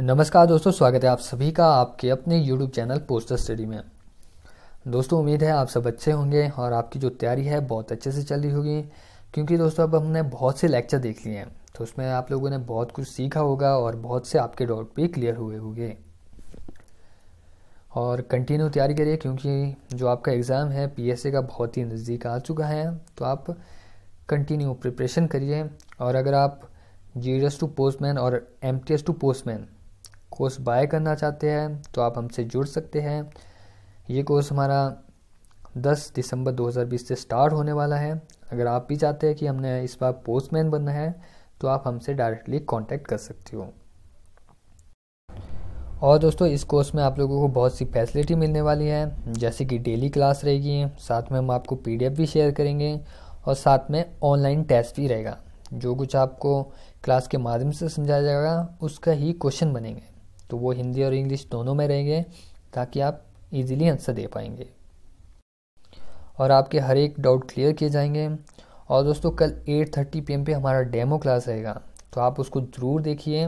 नमस्कार दोस्तों स्वागत है आप सभी का आपके अपने यूट्यूब चैनल पोस्टर स्टडी में दोस्तों उम्मीद है आप सब अच्छे होंगे और आपकी जो तैयारी है बहुत अच्छे से चल रही होगी क्योंकि दोस्तों अब हमने बहुत से लेक्चर देख लिए हैं तो उसमें आप लोगों ने बहुत कुछ सीखा होगा और बहुत से आपके डाउट भी क्लियर हुए होंगे और कंटिन्यू तैयारी करिए क्योंकि जो आपका एग्ज़ाम है पी का बहुत ही नज़दीक आ चुका है तो आप कंटिन्यू प्रिपरेशन करिए और अगर आप जी टू पोस्टमैन और M to postman course buy करना चाहते हैं तो आप हमसे जुड़ सकते हैं ये कोर्स हमारा 10 दिसंबर 2020 से स्टार्ट होने वाला है अगर आप भी चाहते हैं कि हमने इस बार पोस्टमैन बनना है तो आप हमसे डायरेक्टली कांटेक्ट कर सकते हो और दोस्तों इस कोर्स में आप लोगों को बहुत सी फैसिलिटी मिलने वाली है जैसे कि डेली क्लास रहेगी साथ में हम आपको पीडीएफ भी शेयर करेंगे और साथ में ऑनलाइन टेस्ट भी रहेगा जो कुछ आपको क्लास के माध्यम से समझाया जाएगा उसका ही क्वेश्चन बनेंगे तो वो हिंदी और इंग्लिश दोनों में रहेंगे ताकि आप इजीली आंसर दे पाएंगे और आपके हर एक डाउट क्लियर किए जाएंगे और दोस्तों कल 8:30 थर्टी पी पे हमारा डेमो क्लास रहेगा तो आप उसको ज़रूर देखिए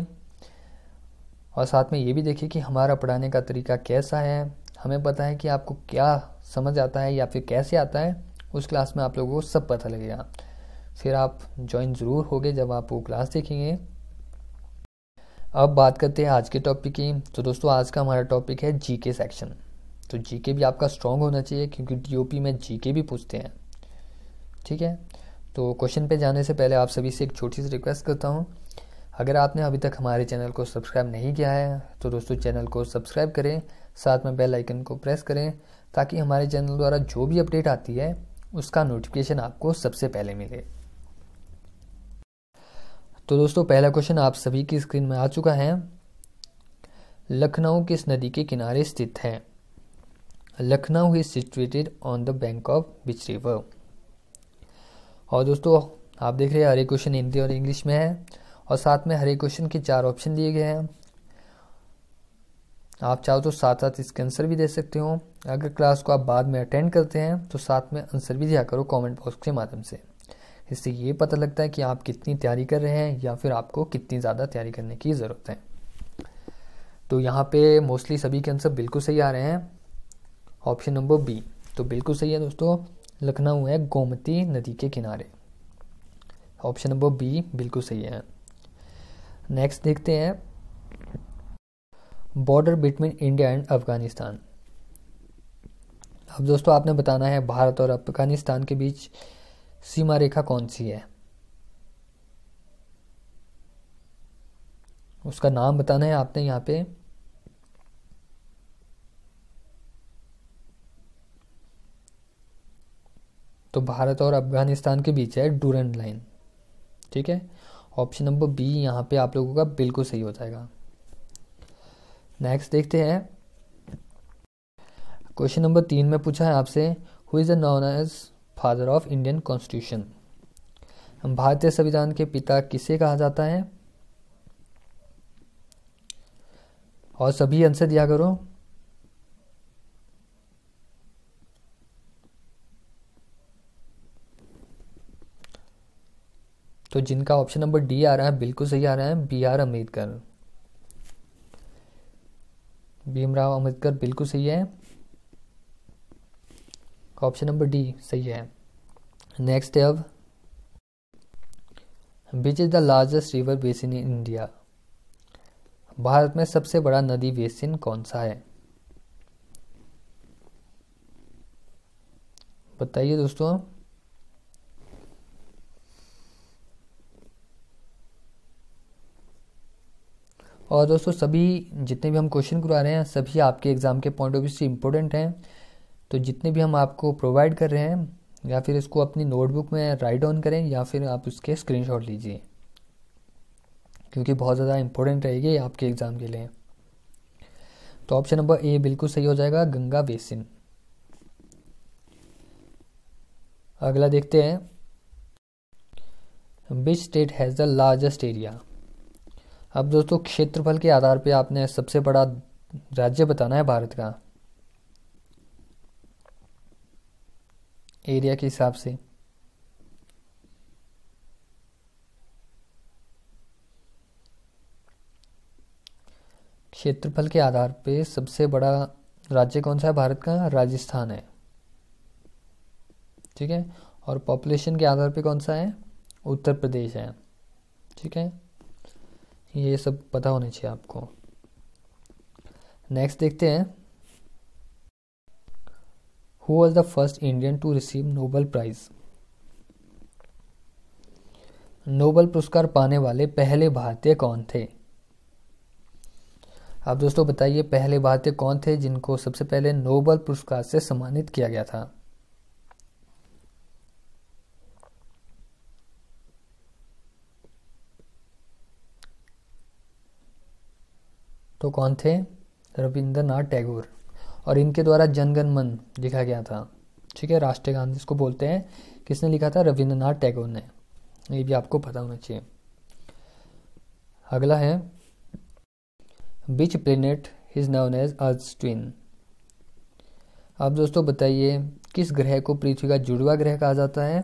और साथ में ये भी देखिए कि हमारा पढ़ाने का तरीका कैसा है हमें पता है कि आपको क्या समझ आता है या फिर कैसे आता है उस क्लास में आप लोगों को सब पता लगेगा फिर आप ज्वाइन ज़रूर होगे जब आप वो क्लास देखेंगे अब बात करते हैं आज के टॉपिक की तो दोस्तों आज का हमारा टॉपिक है जीके सेक्शन तो जीके भी आपका स्ट्रॉन्ग होना चाहिए क्योंकि डीओपी में जीके भी पूछते हैं ठीक है तो क्वेश्चन पे जाने से पहले आप सभी से एक छोटी सी रिक्वेस्ट करता हूँ अगर आपने अभी तक हमारे चैनल को सब्सक्राइब नहीं किया है तो दोस्तों चैनल को सब्सक्राइब करें साथ में बेल आइकन को प्रेस करें ताकि हमारे चैनल द्वारा जो भी अपडेट आती है उसका नोटिफिकेशन आपको सबसे पहले मिले तो दोस्तों पहला क्वेश्चन आप सभी की स्क्रीन में आ चुका है लखनऊ किस नदी के किनारे स्थित है Lucknow is situated on the bank of which river और दोस्तों आप देख रहे हैं हरे क्वेश्चन हिंदी और इंग्लिश में है और साथ में हरे क्वेश्चन के चार ऑप्शन दिए गए हैं आप चाहो तो साथ साथ इसके आंसर भी दे सकते हो अगर क्लास को आप बाद में अटेंड करते हैं तो साथ में आंसर भी दिया करो कमेंट बॉक्स के माध्यम से इससे ये पता लगता है कि आप कितनी तैयारी कर रहे हैं या फिर आपको कितनी ज़्यादा तैयारी करने की ज़रूरत है तो यहाँ पे मोस्टली सभी के आंसर बिल्कुल सही आ रहे हैं ऑप्शन नंबर बी तो बिल्कुल सही है दोस्तों लखनऊ है गोमती नदी के किनारे ऑप्शन नंबर बी बिल्कुल सही है नेक्स्ट देखते हैं border between India and Afghanistan अब दोस्तों आपने बताना है भारत और अफगानिस्तान के बीच सीमा रेखा कौन सी है उसका नाम बताना है आपने यहां पे तो भारत और अफगानिस्तान के बीच है डूरन लाइन ठीक है ऑप्शन नंबर बी यहां पे आप लोगों का बिल्कुल सही हो जाएगा नेक्स्ट देखते हैं क्वेश्चन नंबर तीन में पूछा है आपसे who is the known as father of Indian constitution भारतीय संविधान के पिता किसे कहा जाता है और सभी आंसर दिया करो तो जिनका ऑप्शन नंबर डी आ रहा है बिल्कुल सही आ रहा है बी आर अम्बेडकर भीमराव अम्बेडकर बिल्कुल सही है ऑप्शन नंबर डी सही है नेक्स्ट है अब which is the largest river basin in India भारत में सबसे बड़ा नदी बेसिन कौन सा है बताइए दोस्तों और दोस्तों सभी जितने भी हम क्वेश्चन करवा रहे हैं सभी आपके एग्ज़ाम के पॉइंट ऑफ व्यू से इम्पोर्टेंट हैं तो जितने भी हम आपको प्रोवाइड कर रहे हैं या फिर इसको अपनी नोटबुक में राइट ऑन करें या फिर आप उसके स्क्रीनशॉट लीजिए क्योंकि बहुत ज़्यादा इंपॉर्टेंट रहेगी आपके एग्ज़ाम के लिए तो ऑप्शन नंबर ए बिल्कुल सही हो जाएगा गंगा बेसिन अगला देखते हैं which state has the largest area अब दोस्तों क्षेत्रफल के आधार पे आपने सबसे बड़ा राज्य बताना है भारत का एरिया के हिसाब से क्षेत्रफल के आधार पे सबसे बड़ा राज्य कौन सा है भारत का राजस्थान है ठीक है और पॉपुलेशन के आधार पे कौन सा है उत्तर प्रदेश है ठीक है ये सब पता होना चाहिए आपको नेक्स्ट देखते हैं who was the first Indian to receive Nobel prize Nobel पुरस्कार पाने वाले पहले भारतीय कौन थे अब दोस्तों बताइए पहले भारतीय कौन थे जिनको सबसे पहले नोबल पुरस्कार से सम्मानित किया गया था तो कौन थे रविंद्रनाथ टैगोर और इनके द्वारा जनगण मन लिखा गया था ठीक है राष्ट्रीय गान जिसको बोलते हैं किसने लिखा था रविंद्रनाथ टैगोर ने ये भी आपको पता होना चाहिए अगला है which planet is known as Earth twin आप दोस्तों बताइए किस ग्रह को पृथ्वी का जुड़वा ग्रह कहा जाता है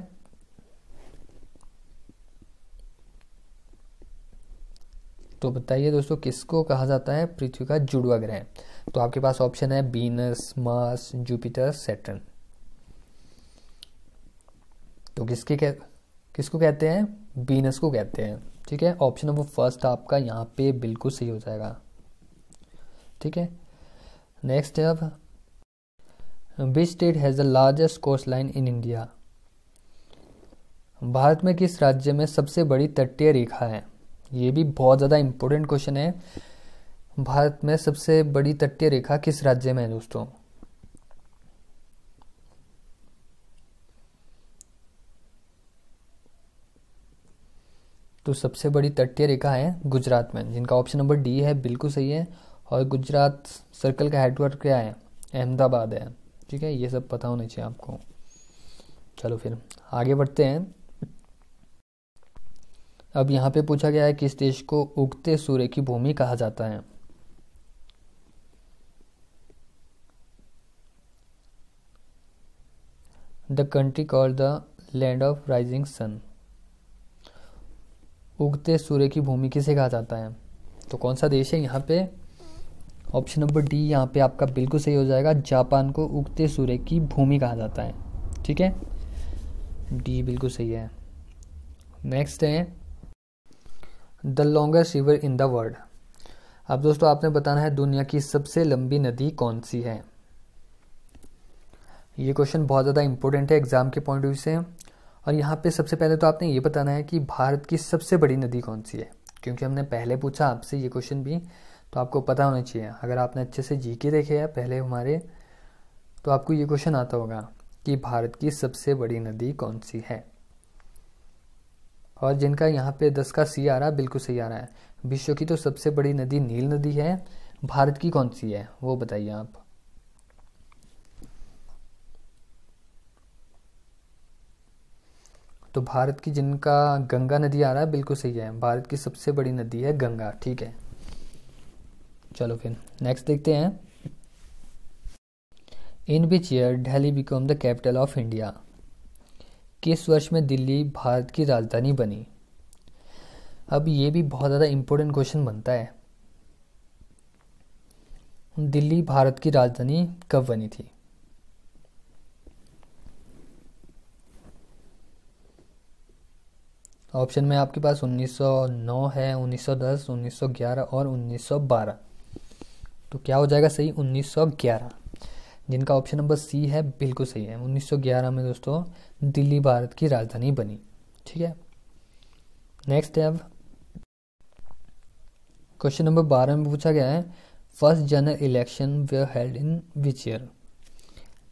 तो बताइए दोस्तों किसको कहा जाता है पृथ्वी का जुड़वा ग्रह तो आपके पास ऑप्शन है बीनस मार्स जुपिटर सेटन तो किसके कह किसको कहते हैं बीनस को कहते हैं ठीक है ऑप्शन नंबर फर्स्ट आपका यहाँ पे बिल्कुल सही हो जाएगा ठीक है नेक्स्ट है अब which state has the largest coastline in India भारत में किस राज्य में सबसे बड़ी तटीय रेखा है ये भी बहुत ज़्यादा इम्पोर्टेंट क्वेश्चन है भारत में सबसे बड़ी तटीय रेखा किस राज्य में है दोस्तों तो सबसे बड़ी तटीय रेखा है गुजरात में जिनका ऑप्शन नंबर डी है बिल्कुल सही है और गुजरात सर्कल का हेडवर्क क्या है अहमदाबाद है ठीक है ये सब पता होना चाहिए आपको चलो फिर आगे बढ़ते हैं अब यहाँ पे पूछा गया है किस देश को उगते सूर्य की भूमि कहा जाता है the country call the land of rising sun उगते सूर्य की भूमि किसे कहा जाता है तो कौन सा देश है यहाँ पे ऑप्शन नंबर डी यहाँ पे आपका बिल्कुल सही हो जाएगा जापान को उगते सूर्य की भूमि कहा जाता है ठीक है डी बिल्कुल सही है नेक्स्ट है the longest river in the world अब दोस्तों आपने बताना है दुनिया की सबसे लंबी नदी कौन सी है ये क्वेश्चन बहुत ज़्यादा इंपॉर्टेंट है एग्जाम के पॉइंट ऑफ व्यू से और यहाँ पे सबसे पहले तो आपने ये बताना है कि भारत की सबसे बड़ी नदी कौन सी है क्योंकि हमने पहले पूछा आपसे ये क्वेश्चन भी तो आपको पता होना चाहिए अगर आपने अच्छे से जी के देखे है पहले हमारे तो आपको ये क्वेश्चन आता होगा कि भारत की सबसे बड़ी नदी कौन सी है और जिनका यहाँ पे दस का सी आ रहा बिल्कुल सही आ रहा है विश्व की तो सबसे बड़ी नदी नील नदी है भारत की कौन सी है वो बताइए आप तो भारत की जिनका गंगा नदी आ रहा है बिल्कुल सही है भारत की सबसे बड़ी नदी है गंगा ठीक है चलो फिर नेक्स्ट देखते हैं in which year Delhi become the capital of India किस वर्ष में दिल्ली भारत की राजधानी बनी अब ये भी बहुत ज़्यादा इम्पोर्टेंट क्वेश्चन बनता है दिल्ली भारत की राजधानी कब बनी थी ऑप्शन में आपके पास 1909 है 1910, 1911 और 1912 तो क्या हो जाएगा सही 1911 जिनका ऑप्शन नंबर सी है बिल्कुल सही है 1911 में दोस्तों दिल्ली भारत की राजधानी बनी ठीक है नेक्स्ट है अब क्वेश्चन नंबर बारह में पूछा गया है first general election were held in which year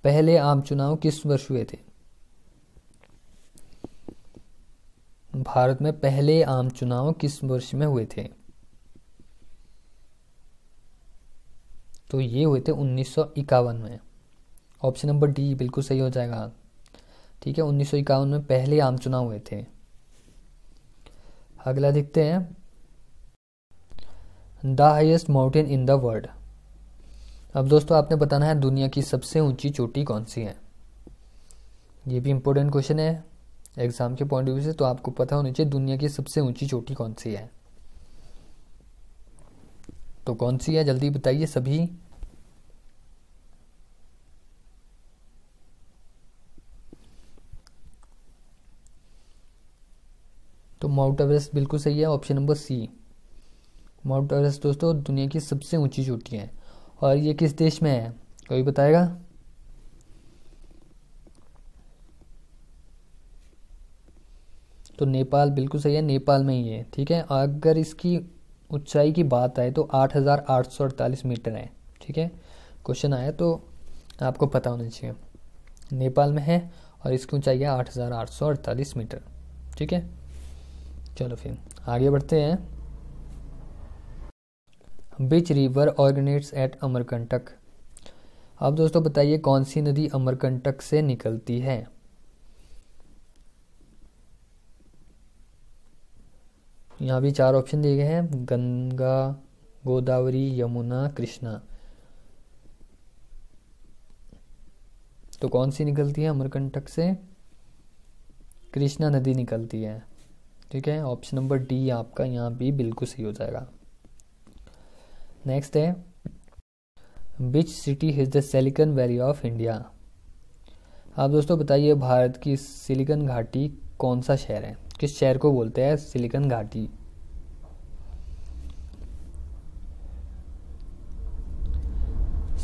पहले आम चुनाव किस वर्ष हुए थे भारत में पहले आम चुनाव किस वर्ष में हुए थे तो ये हुए थे उन्नीस में ऑप्शन नंबर डी बिल्कुल सही हो जाएगा ठीक है उन्नीस में पहले आम चुनाव हुए थे अगला देखते हैं the highest mountain in the world अब दोस्तों आपने बताना है दुनिया की सबसे ऊंची चोटी कौन सी है ये भी इंपॉर्टेंट क्वेश्चन है एग्ज़ाम के पॉइंट ऑफ व्यू से तो आपको पता होना चाहिए दुनिया की सबसे ऊंची चोटी कौन सी है तो कौन सी है जल्दी बताइए सभी तो माउंट एवरेस्ट बिल्कुल सही है option number C mount Everest दोस्तों दुनिया की सबसे ऊंची चोटी है और ये किस देश में है कोई बताएगा तो नेपाल बिल्कुल सही है नेपाल में ही है ठीक है अगर इसकी ऊंचाई की बात आए तो अड़तालीस मीटर है ठीक है क्वेश्चन आया तो आपको पता होना चाहिए नेपाल में है और इसकी ऊंचाई है अड़तालीस मीटर ठीक है चलो फिर आगे बढ़ते हैं which river originates at Amarkantak अब दोस्तों बताइए कौन सी नदी अमरकंटक से निकलती है यहाँ भी चार ऑप्शन दिए गए हैं गंगा गोदावरी यमुना कृष्णा तो कौन सी निकलती है अमरकंटक से कृष्णा नदी निकलती है ठीक है ऑप्शन नंबर डी आपका यहाँ भी बिल्कुल सही हो जाएगा नेक्स्ट है which city is the Silicon Valley of India आप दोस्तों बताइए भारत की सिलिकन घाटी कौन सा शहर है किस शहर को बोलते हैं सिलिकन घाटी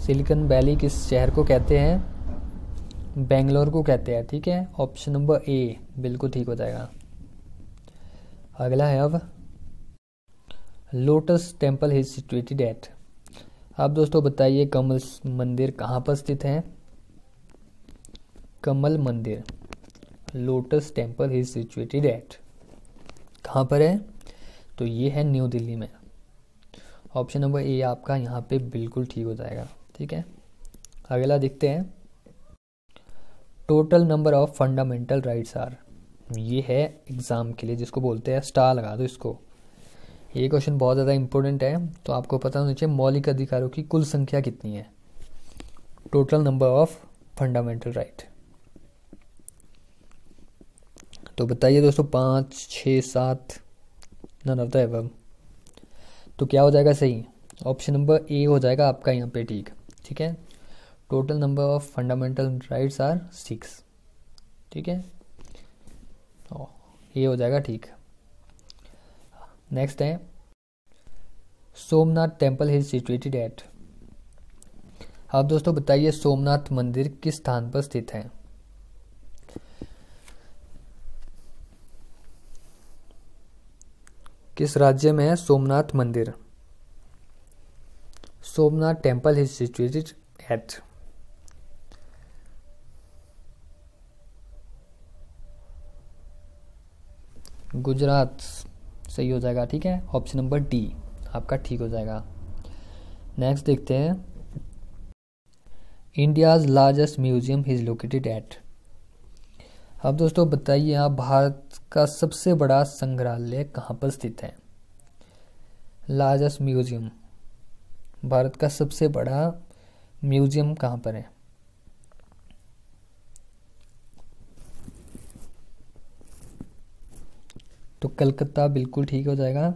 सिलिकन वैली किस शहर को कहते हैं बेंगलोर को कहते हैं ठीक है ऑप्शन नंबर ए बिल्कुल ठीक हो जाएगा अगला है अब Lotus Temple is situated at अब दोस्तों बताइए कमल मंदिर कहाँ पर स्थित है कमल मंदिर Lotus Temple is situated at कहाँ पर है तो ये है न्यू दिल्ली में ऑप्शन नंबर ए आपका यहाँ पे बिल्कुल ठीक हो जाएगा ठीक है अगला देखते हैं total number of fundamental rights are ये है एग्ज़ाम के लिए जिसको बोलते हैं स्टार लगा दो इसको ये क्वेश्चन बहुत ज़्यादा इंपॉर्टेंट है तो आपको पता होना चाहिए मौलिक अधिकारों की कुल संख्या कितनी है total number of fundamental right तो बताइए दोस्तों पाँच छः सात नन ऑफ द एवम तो क्या हो जाएगा सही ऑप्शन नंबर ए हो जाएगा आपका यहाँ पे ठीक ठीक है total number of fundamental rights are six ठीक है oh, ये हो जाएगा ठीक नेक्स्ट है Somnath temple is situated at अब दोस्तों बताइए सोमनाथ मंदिर किस स्थान पर स्थित है किस राज्य में है सोमनाथ मंदिर Somnath temple is situated at Gujarat सही हो जाएगा ठीक है ऑप्शन नंबर डी आपका ठीक हो जाएगा नेक्स्ट देखते हैं India's largest museum is located at अब दोस्तों बताइए आप भारत का सबसे बड़ा संग्रहालय कहाँ पर स्थित है लार्जेस्ट म्यूजियम भारत का सबसे बड़ा म्यूजियम कहाँ पर है तो कलकत्ता बिल्कुल ठीक हो जाएगा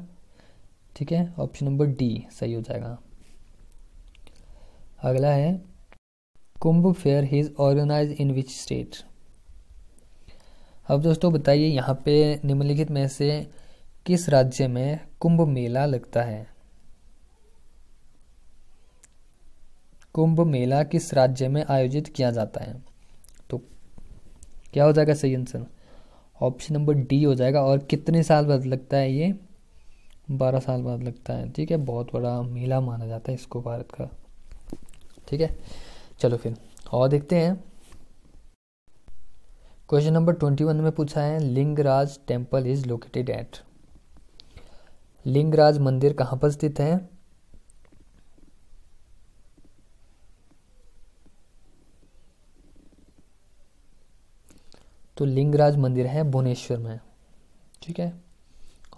ठीक है ऑप्शन नंबर डी सही हो जाएगा अगला है Kumbh fair is organise in which state अब दोस्तों बताइए यहाँ पे निम्नलिखित में से किस राज्य में कुंभ मेला लगता है कुंभ मेला किस राज्य में आयोजित किया जाता है तो क्या हो जाएगा सही आंसर ऑप्शन नंबर डी हो जाएगा और कितने साल बाद लगता है ये बारह साल बाद लगता है ठीक है बहुत बड़ा मेला माना जाता है इसको भारत का ठीक है चलो फिर और देखते हैं क्वेश्चन नंबर ट्वेंटी वन में पूछा है Lingaraj temple is located at Lingaraj मंदिर कहां पर स्थित है तो लिंगराज मंदिर है भुवनेश्वर में ठीक है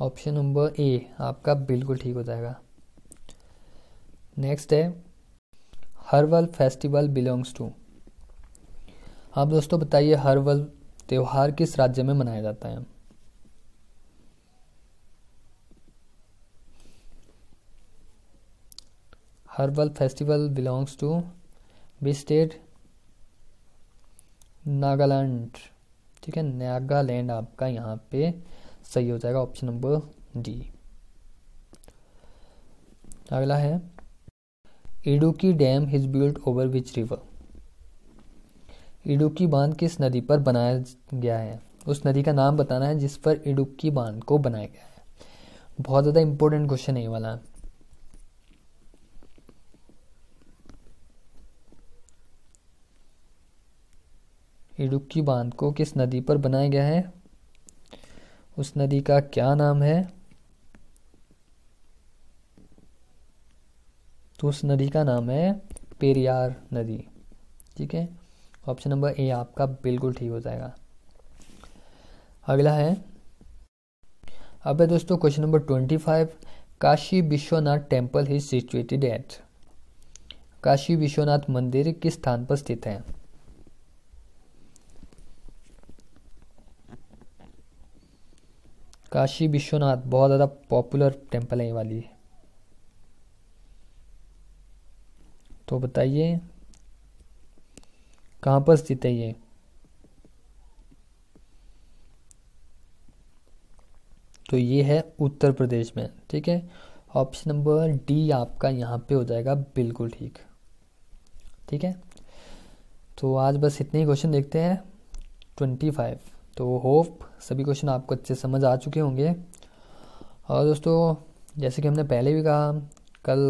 ऑप्शन नंबर ए आपका बिल्कुल ठीक हो जाएगा नेक्स्ट है हर्बल फेस्टिवल बिलोंग्स टू आप दोस्तों बताइए हर्बल त्यौहार किस राज्य में मनाया जाता है Hornbill festival belongs to be state Nagaland ठीक है नागालैंड आपका यहाँ पे सही हो जाएगा ऑप्शन नंबर डी अगला है Idukki dam is built over which river Idukki बांध किस नदी पर बनाया गया है उस नदी का नाम बताना है जिस पर इडुक्की बांध को बनाया गया है बहुत ज़्यादा इंपॉर्टेंट क्वेश्चन है ये वाला इडुक्की बांध को किस नदी पर बनाया गया है उस नदी का क्या नाम है तो उस नदी का नाम है पेरियार नदी ठीक है ऑप्शन नंबर ए आपका बिल्कुल ठीक हो जाएगा अगला है अब है दोस्तों question number twenty five Kashi Vishwanath temple is situated at Kashi Vishwanath मंदिर किस स्थान पर स्थित है काशी विश्वनाथ बहुत ज़्यादा पॉपुलर टेम्पल है ये वाली तो बताइए कहां पर स्थित है ये तो ये है उत्तर प्रदेश में ठीक है ऑप्शन नंबर डी आपका यहाँ पे हो जाएगा बिल्कुल ठीक ठीक है तो आज बस इतने ही क्वेश्चन देखते हैं ट्वेंटी फाइव तो होप सभी क्वेश्चन आपको अच्छे समझ आ चुके होंगे और दोस्तों जैसे कि हमने पहले भी कहा कल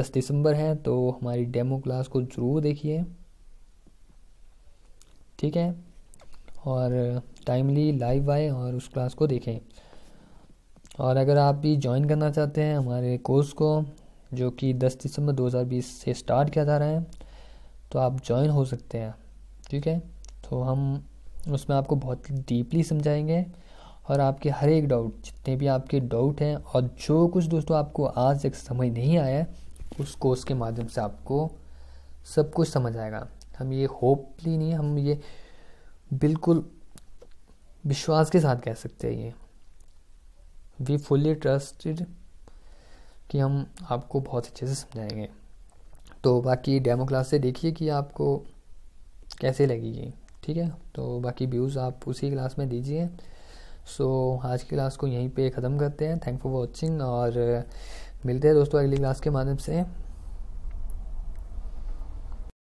दस दिसंबर है तो हमारी डेमो क्लास को ज़रूर देखिए ठीक है और टाइमली लाइव आए और उस क्लास को देखें और अगर आप भी ज्वाइन करना चाहते हैं हमारे कोर्स को जो कि 10 दिसंबर 2020 से स्टार्ट किया जा रहा है तो आप ज्वाइन हो सकते हैं ठीक है तो हम उसमें आपको बहुत डीपली समझाएंगे और आपके हर एक डाउट जितने भी आपके डाउट हैं और जो कुछ दोस्तों आपको आज तक समझ नहीं आया उस कोर्स के माध्यम से आपको सब कुछ समझ आएगा हम ये होपली नहीं हम ये बिल्कुल विश्वास के साथ कह सकते हैं ये वी फुल्ली ट्रस्टेड कि हम आपको बहुत अच्छे से समझाएंगे तो बाकी डेमो क्लास से देखिए कि आपको कैसे लगेगी ठीक है तो बाकी व्यूज़ आप उसी क्लास में दीजिए सो आज की क्लास को यहीं पे ख़त्म करते हैं थैंक फॉर वॉचिंग और मिलते हैं दोस्तों अगली क्लास के माध्यम से